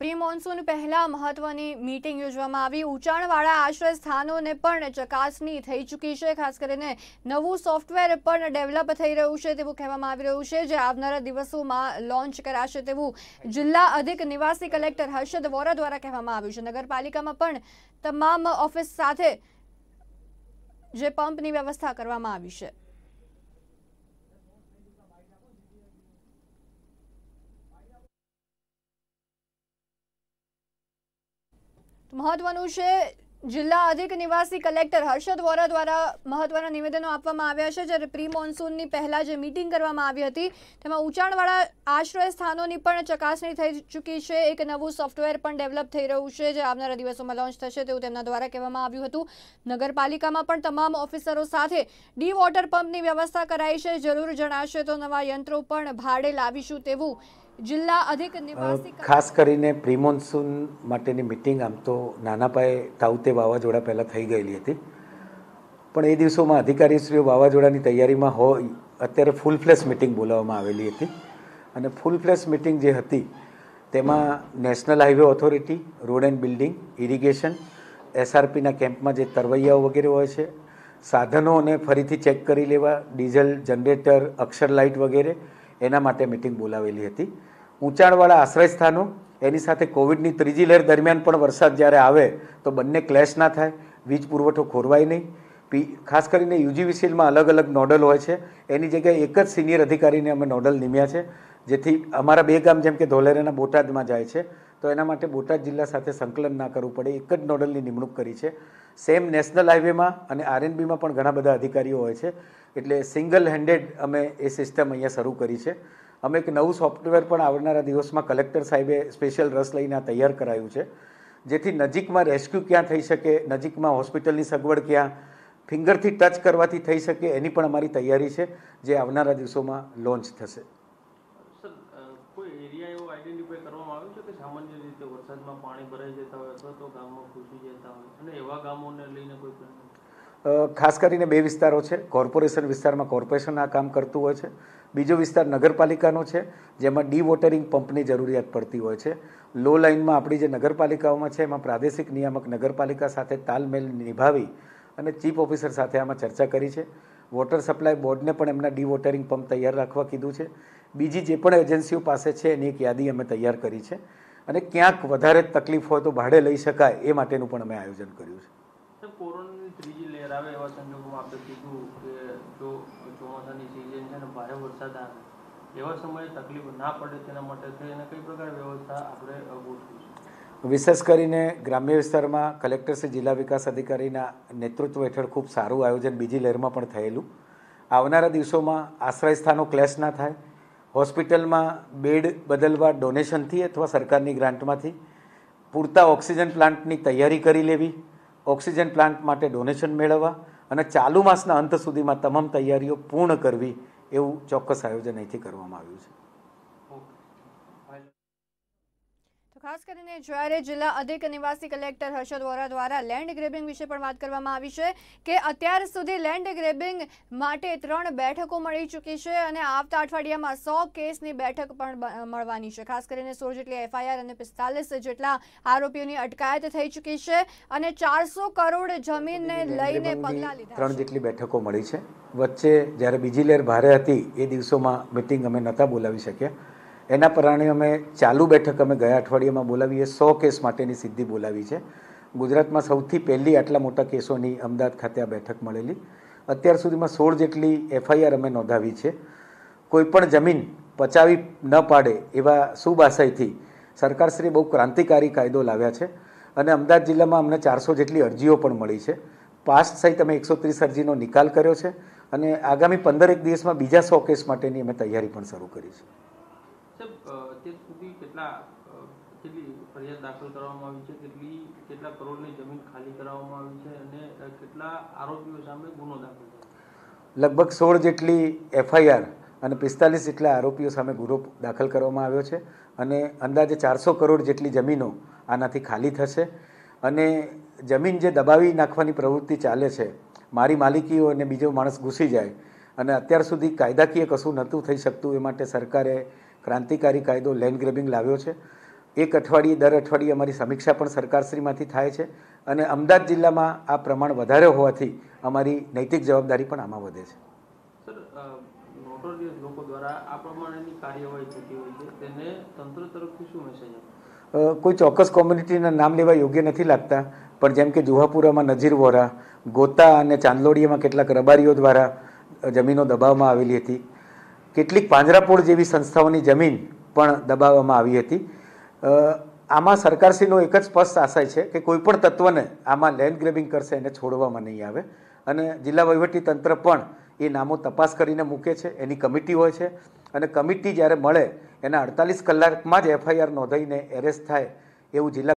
pre monsoon પહેલા મહત્વની meeting યોજવામાં આવી ઉંચાણવાળા આશ્રય સ્થાનોને પણ ચકાસણી થઈ ચૂકી છે ખાસ કરીને નવું સોફ્ટવેર પણ ડેવલપ થઈ રહ્યું છે તેવું કહેવામાં આવી રહ્યું છે જે આવનારા દિવસોમાં લોન્ચ કરાશે તેવું જિલ્લા અધિક નિવાસી કલેક્ટર હર્ષદ વોરા દ્વારા કહેવામાં આવ્યું છે નગરપાલિકામાં પણ તમામ ઓફિસ સાથે જે પંપની વ્યવસ્થા કરવામાં આવી છે મહત્વનું છે જિલ્લા અધિક નિવાસી કલેક્ટર હર્ષદ વોરા દ્વારા મહત્વના નિવેદનો આપવામાં આવ્યા છે જ્યારે પ્રી મોન્સૂનની પહેલાં જે મિટિંગ કરવામાં આવી હતી તેમાં ઉંચાણવાળા આશ્રય સ્થાનોની પણ ચકાસણી થઈ ચૂકી છે એક નવું સોફ્ટવેર પણ ડેવલપ થઈ રહ્યું છે જે આવનારા દિવસોમાં લોન્ચ થશે તેવું તેમના દ્વારા કહેવામાં આવ્યું હતું નગરપાલિકામાં પણ તમામ ઓફિસરો સાથે ડી વોટર પંપની વ્યવસ્થા કરાઈ છે જરૂર જણાશે તો નવા યંત્રો પણ ભાડે લાવીશું તેવું જિલ્લા અધિક ખાસ કરીને પ્રી મોન્સૂન માટેની મિટિંગ આમ તો નાના પાયે તાઉતે વાવાઝોડા પહેલાં થઈ ગયેલી હતી પણ એ દિવસોમાં અધિકારીશ્રીઓ વાવાઝોડાની તૈયારીમાં હોય અત્યારે ફૂલ ફ્લેશ મિટિંગ બોલાવવામાં આવેલી હતી અને ફૂલ ફ્લેશ મિટિંગ જે હતી તેમાં national highway authority road and building irrigation એસઆરપીના કેમ્પમાં જે તરવૈયાઓ વગેરે હોય છે સાધનોને ફરીથી ચેક કરી લેવા ડીઝલ જનરેટર અક્ષર લાઇટ વગેરે એના માટે મિટિંગ બોલાવેલી હતી ઊંચાણવાળા આશ્રયસ્થાનો એની સાથે કોવિડની ત્રીજી લહેર દરમિયાન પણ વરસાદ જ્યારે આવે તો બંને ક્લેશ ના થાય વીજ પુરવઠો ખોરવાય નહીં પી ખાસ કરીને યુજીવીસીએલમાં અલગ અલગ નોડલ હોય છે એની જગ્યાએ એક જ સિનિયર અધિકારીને અમે નોડલ નિમ્યા છે જેથી અમારા બે ગામ જેમ કે ધોલેરાના બોટાદમાં જાય છે તો એના માટે બોટાદ જિલ્લા સાથે સંકલન ના કરવું પડે એક જ નોડલની નિમણૂક કરી છે સેમ નેશનલ હાઈવેમાં અને આરએનબીમાં પણ ઘણા બધા અધિકારીઓ હોય છે એટલે સિંગલ હેન્ડેડ અમે એ સિસ્ટમ અહીંયા શરૂ કરી છે અમે એક નવું સોફ્ટવેર પણ આવનારા દિવસમાં કલેક્ટર સાહેબે સ્પેશિયલ રસ લઈને તૈયાર કરાયું છે જેથી નજીકમાં રેસ્ક્યુ ક્યાં થઈ શકે નજીકમાં હોસ્પિટલની સગવડ ક્યાં ફિંગરથી ટચ કરવાથી થઈ શકે એની પણ અમારી તૈયારી છે જે આવનારા દિવસોમાં લોન્ચ થશે સામાન્ય રીતે વરસાદમાં પાણી ભરાઈ જતા હોય અથવા તો ગામમાં ખૂસી જતા હોય અને એવા ગામોને લઈને કોઈ ખાસ કરીને બે વિસ્તારો છે કોર્પોરેશન વિસ્તારમાં કોર્પોરેશન આ કામ કરતું હોય છે બીજો વિસ્તાર નગરપાલિકાનો છે જેમાં ડી વોટરિંગ પંપની જરૂરિયાત પડતી હોય છે લો લાઇનમાં આપણી જે નગરપાલિકાઓમાં છે એમાં પ્રાદેશિક નિયામક નગરપાલિકા સાથે તાલમેલ નિભાવી અને ચીફ ઓફિસર સાથે આમાં ચર્ચા કરી છે વોટર સપ્લાય બોર્ડને પણ એમના ડી વોટરિંગ પંપ તૈયાર રાખવા કીધું છે બીજી જે પણ એજન્સીઓ પાસે છે એની એક યાદી અમે તૈયાર કરી છે અને ક્યાંક વધારે તકલીફ હોય તો ભાડે લઈ શકાય એ માટેનું પણ અમે આયોજન કર્યું છે વરસાદ એવા સંજોગોમાં આપણે કીધું કે જો ચોમાસાની સિઝન છે ને ભારે વરસાદ આવે એવા સમયે તકલીફ ના પડે તેના માટે થઈને કઈ પ્રકાર વ્યવસ્થા આપણે ગોઠવી વિશેષ કરીને ગ્રામ્ય વિસ્તારમાં કલેક્ટરશ્રી જિલ્લા વિકાસ અધિકારીના નેતૃત્વ હેઠળ ખૂબ સારું આયોજન બીજી લહેરમાં પણ થયેલું આવનારા દિવસોમાં આશ્રય સ્થાનો ક્લેશ ના થાય હોસ્પિટલમાં બેડ બદલવા ડોનેશનથી અથવા સરકારની ગ્રાન્ટમાંથી પૂરતા ઓક્સિજન પ્લાન્ટની તૈયારી કરી લેવી ઓક્સિજન પ્લાન્ટ માટે ડોનેશન મેળવવા અને ચાલુ માસના અંત સુધીમાં તમામ તૈયારીઓ પૂર્ણ કરવી એવું ચોક્કસ આયોજન અહીંથી કરવામાં આવ્યું છે ખાસ કરીને જ્યારે જિલ્લા અધિક નિવાસી કલેક્ટર હર્ષદ વોરા દ્વારા લેન્ડ ગ્રેબિંગ વિશે પણ વાત કરવામાં આવી છે કે અત્યાર સુધી લેન્ડ ગ્રેબિંગ માટે ત્રણ બેઠકો મળી ચૂકી છે અને આવતા અઠવાડિયામાં સો કેસની બેઠક પણ મળવાની છે ખાસ કરીને સોળ જેટલી એફઆઈઆર અને પિસ્તાલીસ જેટલા આરોપીઓની અટકાયત થઈ ચૂકી છે અને ચારસો કરોડ જમીનને લઈને પગલાં લીધા ત્રણ જેટલી બેઠકો મળી છે વચ્ચે જ્યારે બીજી લહેર ભારે હતી એ દિવસોમાં મિટિંગ અમે નહોતા બોલાવી શક્યા એના પરાણે અમે ચાલુ બેઠક અમે ગયા અઠવાડિયામાં બોલાવીએ સો કેસ માટેની સિદ્ધિ બોલાવી છે ગુજરાતમાં સૌથી પહેલી આટલા મોટા કેસોની અમદાવાદ ખાતે આ બેઠક મળેલી અત્યાર સુધીમાં સોળ જેટલી એફઆઈઆર અમે નોંધાવી છે કોઈપણ જમીન પચાવી ન પાડે એવા સુબાસાઈથી સરકારશ્રી બહુ ક્રાંતિકારી કાયદો લાવ્યા છે અને અમદાવાદ જિલ્લામાં અમને ચારસો જેટલી અરજીઓ પણ મળી છે પાસ્ટ સહિત અમે એકસો ત્રીસ અરજીનો નિકાલ કર્યો છે અને આગામી પંદરેક દિવસમાં બીજા સો કેસ માટેની અમે તૈયારી પણ શરૂ કરી છે સુધી કેટલા કેટલી ફરિયાદ દાખલ કરવામાં આવી છે કેટલી કેટલા કરોડની જમીન ખાલી કરાવવામાં આવી છે અને કેટલા આરોપીઓ સામે ગુનો દાખલ લગભગ સોળ જેટલી એફઆઈઆર અને પિસ્તાલીસ જેટલા આરોપીઓ સામે ગુનો દાખલ કરવામાં આવ્યો છે અને અંદાજે ચારસો કરોડ જેટલી જમીનો આનાથી ખાલી થશે અને જમીન જે દબાવી નાખવાની પ્રવૃત્તિ ચાલે છે મારી માલિકીઓ અને બીજો માણસ ઘૂસી જાય અને અત્યાર સુધી કાયદાકીય કશું નહોતું થઈ શકતું એ માટે સરકારે ક્રાંતિકારી કાયદો લેન્ડ ગ્રેબિંગ લાવ્યો છે એક અઠવાડિયે દર અઠવાડિયે અમારી સમીક્ષા પણ સરકારશ્રીમાંથી થાય છે અને અમદાવાદ જિલ્લામાં આ પ્રમાણ વધારે હોવાથી અમારી નૈતિક જવાબદારી પણ આમાં વધે છે કોઈ ચોક્કસ કોમ્યુનિટીના નામ લેવા યોગ્ય નથી લાગતા પણ જેમ કે જુહાપુરામાં નજીર વોરા ગોતા અને ચાંદલોડીયામાં કેટલાક રબારીઓ દ્વારા જમીનો દબાવવામાં આવેલી હતી કેટલીક પાંજરાપોળ જેવી સંસ્થાઓની જમીન પણ દબાવવામાં આવી હતી આમાં સરકારશ્રીનો એક જ સ્પષ્ટ આશય છે કે કોઈપણ તત્વને આમાં લેન્ડ ગ્રેબિંગ કરશે એને છોડવામાં નહીં આવે અને જિલ્લા વહીવટી તંત્ર પણ એ નામો તપાસ કરીને મૂકે છે એની કમિટી હોય છે અને કમિટી જ્યારે મળે એના અડતાલીસ કલાકમાં જ એફઆઈઆર નોંધાઈને એરેસ્ટ થાય એવું જિલ્લા